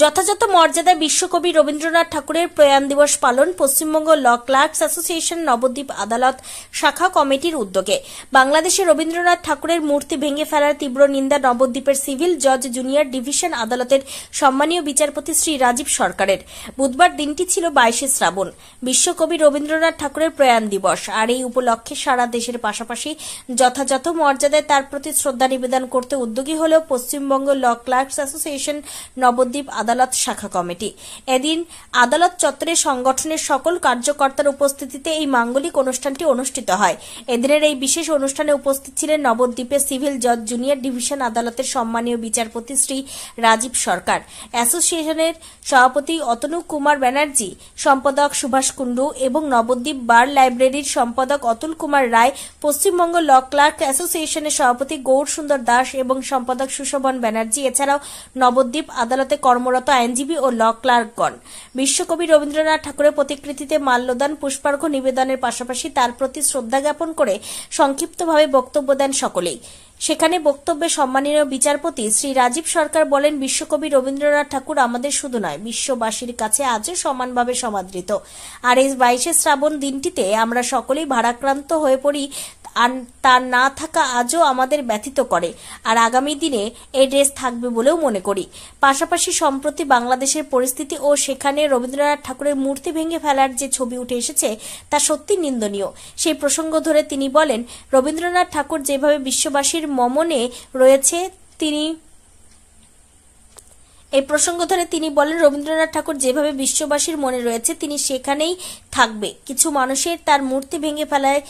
যথাযথ মর্যাদায় বিশ্বকবি রবীন্দ্রনাথ ঠাকুরের প্রয়াণ দিবস পালন Paschimbanga law clerks association Nabadwip আদালত শাখা কমিটির উদ্যোগে বাংলাদেশে রবীন্দ্রনাথ ঠাকুরের মূর্তি ভেঙে ফেলার তীব্র নিন্দা নবদ্বীপের সিভিল জজ জুনিয়র ডিভিশন আদালতের সম্মানীয় বিচারপতি শ্রী রাজীব সরকারের বুধবার দিনটি ছিল বাইশে শ্রাবণ বিশ্বকবি রবীন্দ্রনাথ ঠাকুরের প্রয়াণ দিবস আর এই উপলক্ষে সারা দেশের পাশাপাশি যথাযথ মর্যাদায় তার প্রতি শ্রদ্ধা নিবেদন করতে উদ্যোগী হল Paschimbanga law clerks association Nabadwip আদালত শাখা কমিটি এদিন আদালত চত্বরে সংগঠনের সকল কার্যকর্তার উপস্থিতিতে এই মাঙ্গলিক অনুষ্ঠানটি অনুষ্ঠিত হয় এদিনের এই বিশেষ অনুষ্ঠানে উপস্থিত ছিলেন নবদ্বীপে সিভিল জজ জুনিয়র ডিভিশন আদালতের সম্মানীয় বিচারপতি শ্রী রাজীব সরকার অ্যাসোসিয়েশনের সভাপতি অতনু কুমার ব্যানার্জি সম্পাদক সুভাষ কুণ্ডু এবং নবদ্বীপ বার লাইব্রেরির সম্পাদক অতুল কুমার রায় পশ্চিমবঙ্গ ল ক্লার্ক অ্যাসোসিয়েশনের সভাপতি গৌর সুন্দর দাস এবং সম্পাদক সুশোভন ব্যানার্জি এছাড়াও নবদ্বীপ আদালতে কর্ম কর্মরত আইনজীবী ও ল ক্লার্কগণ বিশ্বকবি রবীন্দ্রনাথ ঠাকুরের প্রতিকৃতিতে মাল্যদান পুষ্পার্ঘ্য নিবেদনের পাশাপাশি তার প্রতি শ্রদ্ধা জ্ঞাপন করে সংক্ষিপ্তভাবে বক্তব্য দেন সকলেই সেখানে বক্তব্যে সম্মানীয় বিচারপতি শ্রী রাজীব সরকার বলেন বিশ্বকবি রবীন্দ্রনাথ ঠাকুর আমাদের শুধু নয় বিশ্ববাসীর কাছে আজও সমানভাবে সমাদৃত আর এই বাইশে শ্রাবণ দিনটিতে আমরা সকলেই ভারাক্রান্ত হয়ে পড়ি আর তার না থাকা আজও আমাদের ব্যথিত করে আর আগামী দিনে এই ড্রেস থাকবে বলেও মনে করি পাশাপাশি সম্প্রতি বাংলাদেশের পরিস্থিতি ও সেখানে রবীন্দ্রনাথ ঠাকুরের মূর্তি ভেঙে ফেলার যে ছবি উঠে এসেছে তা সত্যি নিন্দনীয় সেই প্রসঙ্গ ধরে তিনি বলেন রবীন্দ্রনাথ ঠাকুর যেভাবে বিশ্ববাসীর মমনে রয়েছে তিনি এই প্রসঙ্গ ধরে তিনি বলেন রবীন্দ্রনাথ ঠাকুর যেভাবে বিশ্ববাসীর মনে রয়েছে তিনি সেখানেই থাকবে কিছু মানুষের তার মূর্তি ভেঙে ফেলায়